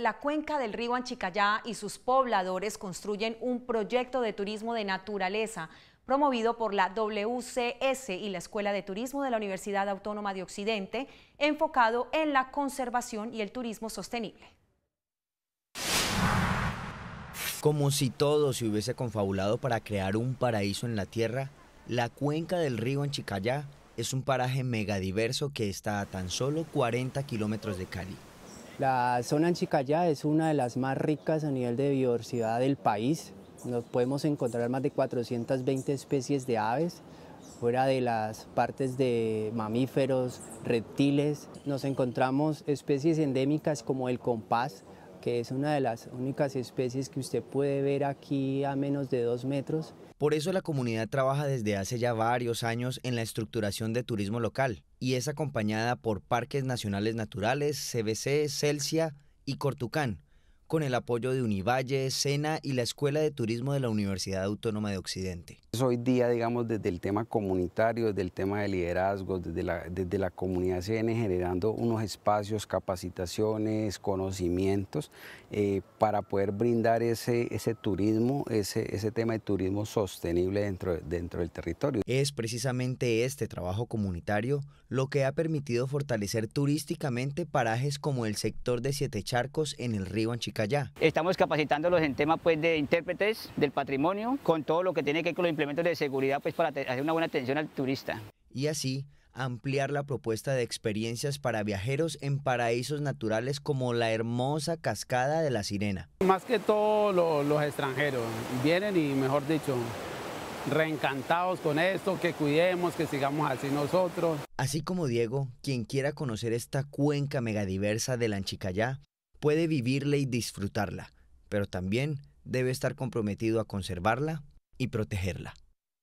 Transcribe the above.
la cuenca del río Anchicayá y sus pobladores construyen un proyecto de turismo de naturaleza promovido por la WCS y la Escuela de Turismo de la Universidad Autónoma de Occidente, enfocado en la conservación y el turismo sostenible. Como si todo se hubiese confabulado para crear un paraíso en la tierra, la cuenca del río Anchicayá es un paraje megadiverso que está a tan solo 40 kilómetros de Cali. La zona en Chicayá es una de las más ricas a nivel de biodiversidad del país. Nos podemos encontrar más de 420 especies de aves, fuera de las partes de mamíferos, reptiles. Nos encontramos especies endémicas como el compás, que es una de las únicas especies que usted puede ver aquí a menos de dos metros. Por eso la comunidad trabaja desde hace ya varios años en la estructuración de turismo local, y es acompañada por parques nacionales naturales, CBC, Celsia y Cortucán, con el apoyo de Univalle, Sena y la Escuela de Turismo de la Universidad Autónoma de Occidente. Hoy día, digamos, desde el tema comunitario, desde el tema de liderazgo, desde la, desde la comunidad se generando unos espacios, capacitaciones, conocimientos eh, para poder brindar ese, ese turismo, ese, ese tema de turismo sostenible dentro, dentro del territorio. Es precisamente este trabajo comunitario lo que ha permitido fortalecer turísticamente parajes como el sector de Siete Charcos en el río Anchicago. Estamos capacitándolos en temas pues, de intérpretes del patrimonio, con todo lo que tiene que ver con los implementos de seguridad pues, para hacer una buena atención al turista. Y así ampliar la propuesta de experiencias para viajeros en paraísos naturales como la hermosa cascada de la Sirena. Más que todos los extranjeros vienen y mejor dicho, reencantados con esto, que cuidemos, que sigamos así nosotros. Así como Diego, quien quiera conocer esta cuenca megadiversa la Anchicayá, puede vivirla y disfrutarla, pero también debe estar comprometido a conservarla y protegerla.